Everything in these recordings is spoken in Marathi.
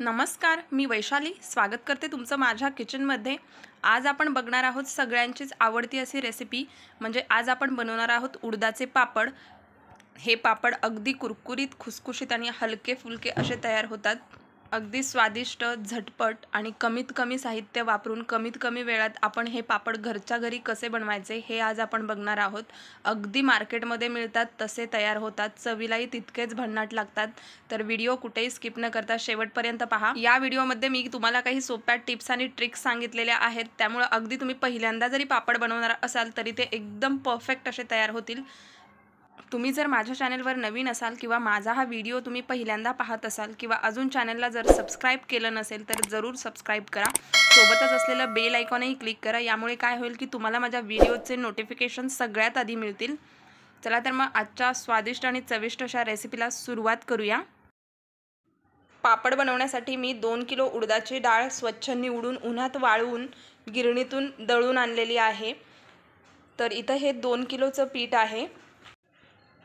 नमस्कार मी वैशाली स्वागत करते तुमचं माझ्या किचनमध्ये आज आपण बघणार आहोत सगळ्यांचीच आवडती अशी रेसिपी म्हणजे आज आपण बनवणार आहोत उडदाचे पापड हे पापड अगदी कुरकुरीत खुसखुशीत आणि हलके फुलके असे तयार होतात अगदी स्वादिष्ट झटपट आणि कमीत कमी साहित्य वापरून कमीत कमी वेळात आपण हे पापड घरच्या घरी कसे बनवायचे हे आज आपण बघणार आहोत अगदी मार्केटमध्ये मिळतात तसे तयार होतात चवीलाही तितकेच भन्नाट लागतात तर व्हिडिओ कुठेही स्किप न करता शेवटपर्यंत पहा या व्हिडिओमध्ये मी तुम्हाला काही सोप्या टिप्स आणि ट्रिक्स सांगितलेल्या आहेत त्यामुळे अगदी तुम्ही पहिल्यांदा जरी पापड बनवणार असाल तरी ते एकदम परफेक्ट असे तयार होतील तुम्ही जर माझ्या चॅनेलवर नवीन असाल किंवा माझा हा व्हिडिओ तुम्ही पहिल्यांदा पाहत असाल किंवा अजून चॅनलला जर सबस्क्राईब केलं नसेल तर जरूर सबस्क्राईब करा सोबतच असलेलं बेल आयकॉनही क्लिक करा यामुळे काय होईल की तुम्हाला माझ्या व्हिडिओचे नोटिफिकेशन सगळ्यात आधी मिळतील चला तर मग आजच्या स्वादिष्ट आणि चविष्ट अशा रेसिपीला सुरुवात करूया पापड बनवण्यासाठी मी दोन किलो उडदाची डाळ स्वच्छ निवडून उन्हात वाळवून गिरणीतून दळून आणलेली आहे तर इथं हे दोन किलोचं पीठ आहे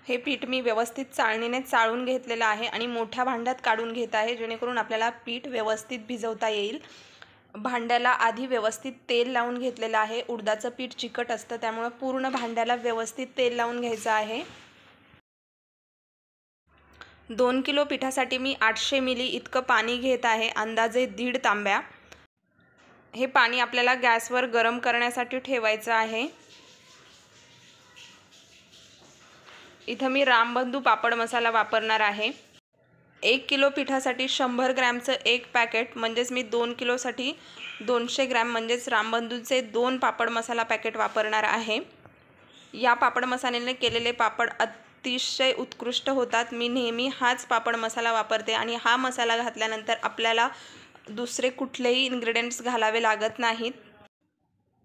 हे पीठ मी व्यवस्थित चाळणीने चाळून घेतलेलं आहे आणि मोठ्या भांड्यात काढून घेत आहे जेणेकरून आपल्याला पीठ व्यवस्थित भिजवता येईल भांड्याला आधी व्यवस्थित तेल लावून घेतलेलं आहे उडदाचं पीठ चिकट असतं त्यामुळं पूर्ण भांड्याला व्यवस्थित तेल लावून घ्यायचं आहे दोन किलो पिठासाठी मी आठशे मिली इतकं पाणी घेत आहे अंदाजे दीड तांब्या हे पाणी आपल्याला गॅसवर गरम करण्यासाठी ठेवायचं आहे इथं मी रामबंधू पापड मसाला वापरणार आहे एक किलो पिठासाठी शंभर ग्रॅमचं एक पॅकेट म्हणजेच मी दोन किलोसाठी दोनशे ग्रॅम म्हणजेच रामबंधूचे दोन पापड मसाला पॅकेट वापरणार आहे या पापड मसाल्याने केलेले पापड अतिशय उत्कृष्ट होतात मी नेहमी हाच पापड मसाला वापरते आणि हा मसाला घातल्यानंतर आपल्याला दुसरे कुठलेही इन्ग्रेडियंट्स घालावे लागत नाहीत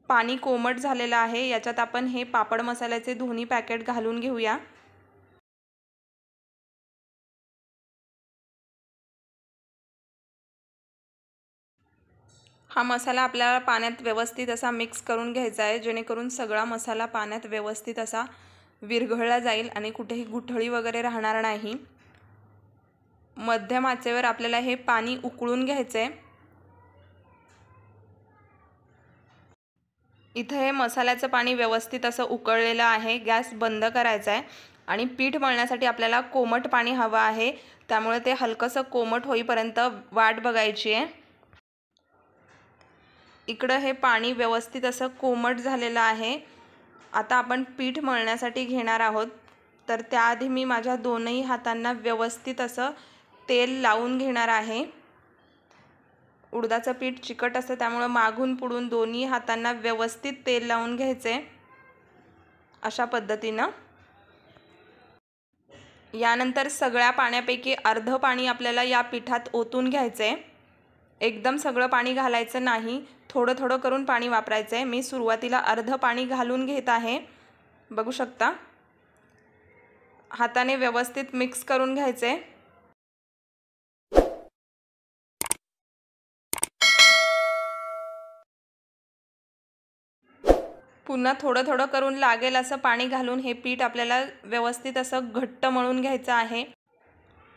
पाणी कोमट झालेलं आहे याच्यात आपण हे पापड मसाल्याचे दोन्ही पॅकेट घालून घेऊया हा मसाला आपल्याला पाण्यात व्यवस्थित असा मिक्स करून घ्यायचा आहे जेणेकरून सगळा मसाला पाण्यात व्यवस्थित असा विरघळला जाईल आणि कुठेही गुठळी वगैरे राहणार नाही मध्यम आचेवर आपल्याला हे पाणी उकळून घ्यायचं आहे इथं हे मसाल्याचं पाणी व्यवस्थित असं उकळलेलं आहे गॅस बंद करायचा आहे आणि पीठ मळण्यासाठी आपल्याला कोमट पाणी हवं आहे त्यामुळे ते हलकंसं कोमट होईपर्यंत वाट बघायची आहे इकडं हे पाणी व्यवस्थित असं कोमट झालेलं आहे आता आपण पीठ मळण्यासाठी घेणार आहोत तर त्याआधी मी माझ्या दोनही हातांना व्यवस्थित असं तेल लावून घेणार आहे उडदाचं पीठ चिकट असतं त्यामुळं मागून पुढून दोन्ही हातांना व्यवस्थित तेल लावून घ्यायचे अशा पद्धतीनं यानंतर सगळ्या पाण्यापैकी अर्धं पाणी आपल्याला या पिठात ओतून घ्यायचं आहे एकदम सगळं पाणी घालायचं नाही थोडं थोडं करून पाणी वापरायचं आहे मी सुरुवातीला अर्ध पाणी घालून घेत आहे बघू शकता हाताने व्यवस्थित मिक्स करून घ्यायचं पुन्हा थोडं थोडं करून लागेल असं पाणी घालून हे पीठ आपल्याला व्यवस्थित असं घट्ट मळून घ्यायचं आहे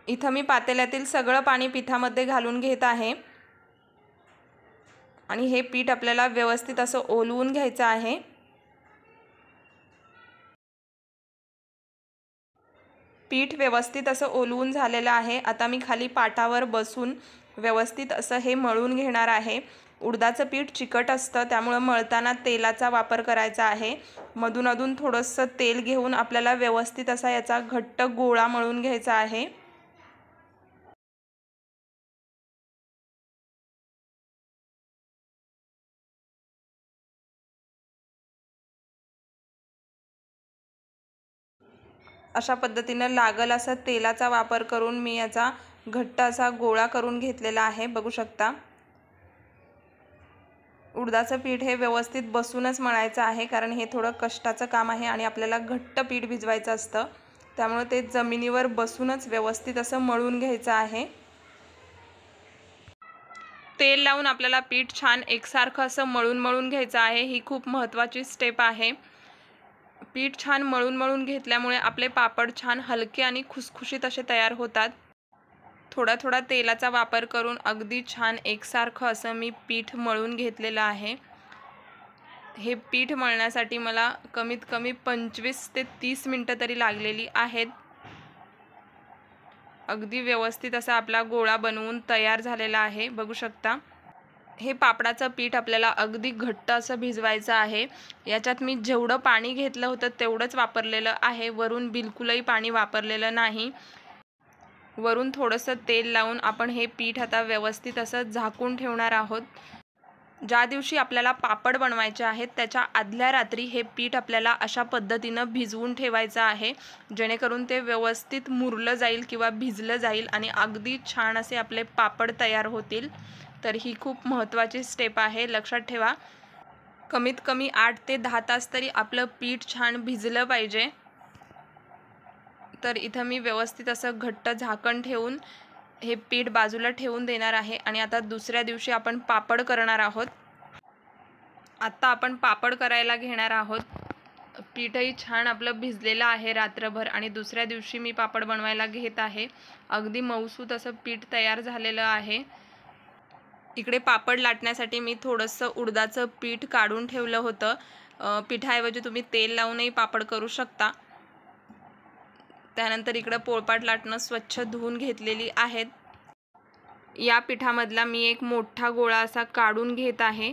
इथं मी पातेल्यातील सगळं पाणी पिठामध्ये घालून घेत आहे आणि हे पीठ आपल्याला व्यवस्थित असं ओलवून घ्यायचं आहे पीठ व्यवस्थित असं ओलवून झालेलं आहे आता मी खाली पाटावर बसून व्यवस्थित असं हे मळून घेणार आहे उडदाचं पीठ चिकट असतं त्यामुळं मळताना तेलाचा वापर करायचा आहे मधून अधून थोडंसं तेल घेऊन आपल्याला व्यवस्थित असा याचा घट्ट गोळा मळून घ्यायचा आहे अशा पद्धतीनं लागल असं तेलाचा वापर करून मी याचा घट्ट असा गोळा करून घेतलेला आहे बघू शकता उडदाचं पीठ हे व्यवस्थित बसूनच मळायचं आहे कारण हे थोडं कष्टाचं काम आहे आणि आपल्याला घट्ट पीठ भिजवायचं असतं त्यामुळे ते जमिनीवर बसूनच व्यवस्थित असं मळून घ्यायचं आहे तेल लावून आपल्याला पीठ छान एकसारखं असं मळून मळून घ्यायचं आहे ही खूप महत्त्वाची स्टेप आहे पीठ छान मळून मळून घेतल्यामुळे आपले पापड छान हलके आणि खुसखुशीत असे तयार होतात थोडा थोडा तेलाचा वापर करून अगदी छान एकसारखं असं मी पीठ मळून घेतलेलं आहे हे पीठ मळण्यासाठी मला कमीत कमी पंचवीस ते तीस मिनटं तरी लागलेली आहेत अगदी व्यवस्थित असा आपला गोळा बनवून तयार झालेला आहे बघू शकता हे पापडाचं पीठ आपल्याला अगदी घट्ट असं भिजवायचं आहे याच्यात मी जेवढं पाणी घेतलं होतं तेवढंच वापरलेलं आहे वरून बिलकुलही पाणी वापरलेलं नाही वरून थोडंसं तेल लावून आपण हे पीठ आता व्यवस्थित असं झाकून ठेवणार आहोत ज्या दिवशी आपल्याला पापड बनवायचे आहेत त्याच्या आदल्या रात्री हे पीठ आपल्याला अशा पद्धतीनं भिजवून ठेवायचं आहे जेणेकरून ते व्यवस्थित मुरलं जाईल किंवा भिजलं जाईल आणि अगदी छान असे आपले पापड तयार होतील तर ही खूप महत्त्वाची स्टेप आहे लक्षात ठेवा कमीत कमी आठ ते दहा तास तरी आपलं पीठ छान भिजलं पाहिजे तर इथं मी व्यवस्थित असं घट्ट झाकण ठेवून हे पीठ बाजूला ठेवून देणार आहे आणि आता दुसऱ्या दिवशी आपण पापड करणार आहोत आत्ता आपण पापड करायला घेणार आहोत पीठही छान आपलं भिजलेलं आहे रात्रभर आणि दुसऱ्या दिवशी मी पापड बनवायला घेत आहे अगदी मऊसूत असं पीठ तयार झालेलं आहे इकडे पापड लाटण्यासाठी मी थोडंसं उडदाचं पीठ काढून ठेवलं होतं पिठाऐवजी तुम्ही तेल लावूनही पापड करू शकता त्यानंतर इकडं पोळपाट लाटणं स्वच्छ धुवून घेतलेली आहेत या पिठामधला मी एक मोठा गोळा असा काढून घेत आहे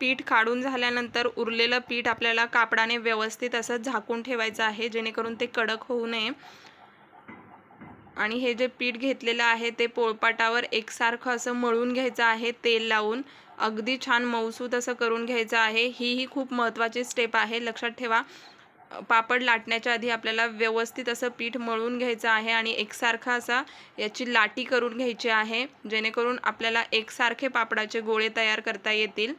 पीठ काढून झाल्यानंतर उरलेलं पीठ आपल्याला कापडाने व्यवस्थित असं झाकून ठेवायचं आहे जेणेकरून ते कडक होऊ नये आणि हे जे पीठ घेतलेलं आहे ते पोळपाटावर एकसारखं असं मळून घ्यायचं आहे तेल लावून अगदी छान मौसूत असं करून घ्यायचं आहे ही ही खूप महत्त्वाची स्टेप आहे लक्षात ठेवा पापड लाटण्याच्या आधी आपल्याला व्यवस्थित असं पीठ मळून घ्यायचं आहे आणि एकसारखा असा याची लाटी करून घ्यायची आहे जेणेकरून आपल्याला एकसारखे पापडाचे गोळे तयार करता येतील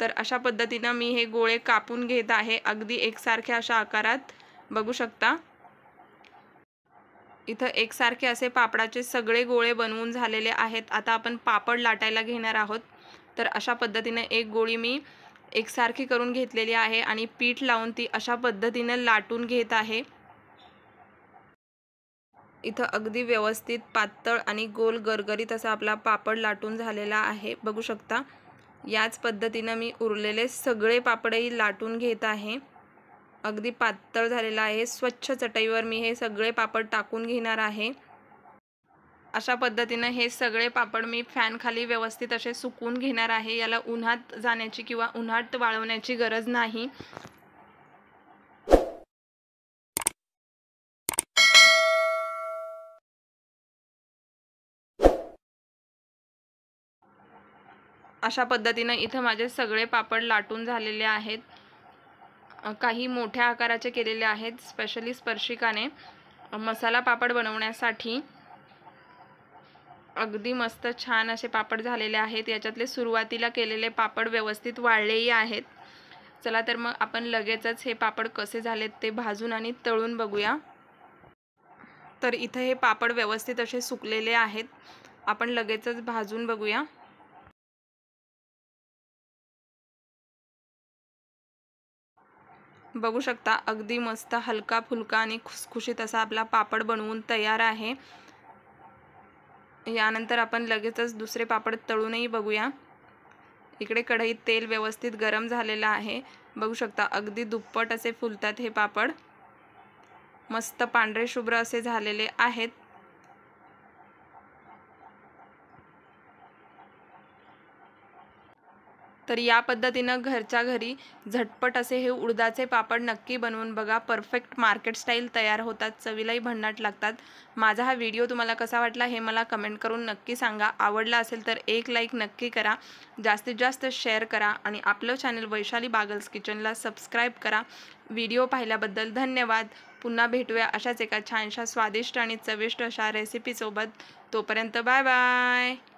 तर अशा पद्धतीनं मी हे गोळे कापून घेत आहे अगदी एकसारख्या अशा आकारात बघू शकता इथं एकसारखे असे पापडाचे सगळे गोळे बनवून झालेले आहेत आता आपण पापड लाटायला घेणार आहोत तर अशा पद्धतीनं एक गोळी मी एकसारखी करून घेतलेली आहे आणि पीठ लावून ती अशा पद्धतीनं लाटून घेत आहे इथं अगदी व्यवस्थित पातळ आणि गोल गरगरीत असा आपला पापड लाटून झालेला आहे बघू शकता याच पद्धतीनं मी उरलेले सगळे पापडही लाटून घेत आहे अगदी पातळ झालेला आहे स्वच्छ चटईवर मी हे सगळे पापड टाकून घेणार आहे अशा पद्धतीनं हे सगळे पापड मी फॅनखाली व्यवस्थित असे सुकून घेणार आहे याला उन्हात जाण्याची किंवा उन्हात वाळवण्याची गरज नाही अशा पद्धतीनं इथं माझे सगळे पापड लाटून झालेले आहेत काही मोठ्या आकाराचे केलेले आहेत स्पेशली स्पर्शिकाने मसाला पापड बनवण्यासाठी अगदी मस्त छान असे पापड झालेले आहेत याच्यातले सुरुवातीला केलेले पापड व्यवस्थित वाढलेही आहेत चला तर मग आपण लगेचच हे पापड कसे झालेत ते भाजून आणि तळून बघूया तर इथं हे पापड व्यवस्थित असे सुकलेले आहेत आपण लगेचच भाजून बघूया बघू शकता अगदी मस्त हलका फुलका आणि खुसखुशीत असा आपला पापड बनवून तयार आहे यानंतर आपण लगेचच दुसरे पापड तळूनही बघूया इकडे कढईत तेल व्यवस्थित गरम झालेलं आहे बघू शकता अगदी दुप्पट असे फुलतात हे पापड मस्त पांढरे शुभ्र असे झालेले आहेत तर या पद्धतीनं घरच्या घरी झटपट असे हे उडदाचे पापड नक्की बनवून बघा परफेक्ट मार्केट स्टाईल तयार होतात चवीलाही भन्नाट लागतात माझा हा व्हिडिओ तुम्हाला कसा वाटला हे मला कमेंट करून नक्की सांगा आवडला असेल तर एक लाईक नक्की करा जास्तीत जास्त शेअर करा आणि आपलं चॅनल वैशाली बागल्स किचनला सबस्क्राईब करा व्हिडिओ पाहिल्याबद्दल धन्यवाद पुन्हा भेटूया अशाच एका छानशा स्वादिष्ट आणि चविष्ट अशा रेसिपीसोबत तोपर्यंत बाय बाय